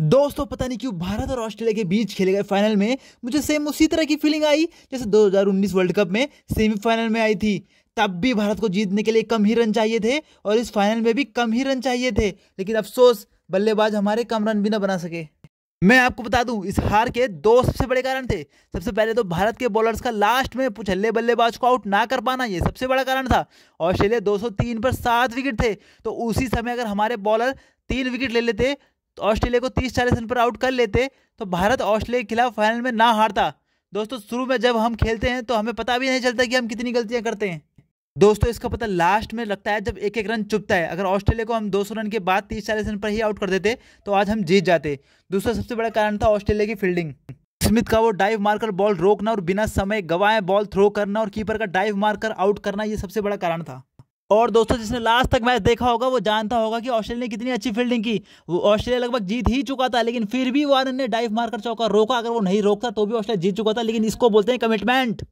दोस्तों पता नहीं क्यों भारत और ऑस्ट्रेलिया के बीच खेले गए फाइनल में मुझे सेम उसी तरह की फीलिंग आई जैसे 2019 वर्ल्ड कप में सेमीफाइनल में आई थी तब भी भारत को जीतने के लिए कम ही रन चाहिए थे और इस फाइनल में भी कम ही रन चाहिए थे लेकिन अफसोस बल्लेबाज हमारे कम रन भी ना बना सके मैं आपको बता दूं इस हार के दो सबसे बड़े कारण थे सबसे पहले तो भारत के बॉलर्स का लास्ट में पुछल्ले बल्लेबाज को आउट ना कर पाना ये सबसे बड़ा कारण था ऑस्ट्रेलिया 203 पर सात विकेट थे तो उसी समय अगर हमारे बॉलर तीन विकेट ले लेते ऑस्ट्रेलिया को तीस चालीस रन पर आउट कर लेते तो भारत ऑस्ट्रेलिया के खिलाफ फाइनल में ना हारता दोस्तों शुरू में जब हम खेलते हैं तो हमें पता भी नहीं चलता कि हम कितनी गलतियां करते हैं दोस्तों इसका पता लास्ट में लगता है जब एक एक रन चुपता है अगर ऑस्ट्रेलिया को हम 200 रन के बाद तीस चालीस रन पर ही आउट कर देते तो आज हम जीत जाते दूसरा सबसे बड़ा कारण था ऑस्ट्रेलिया की फील्डिंग स्मिथ का वो डाइव मारकर बॉल रोकना और बिना समय गवाए बॉल थ्रो करना और कीपर का डाइव मारकर आउट करना ये सबसे बड़ा कारण था और दोस्तों जिसने लास्ट तक मैच देखा होगा वो जानता होगा कि ऑस्ट्रेलिया ने कितनी अच्छी फील्डिंग की वो ऑस्ट्रेलिया लगभग जीत ही चुका था लेकिन फिर भी वारन ने डाइव मारकर चौका रोका अगर वो नहीं रोकता तो भी ऑस्ट्रेलिया जीत चुका था लेकिन इसको बोलते हैं कमिटमेंट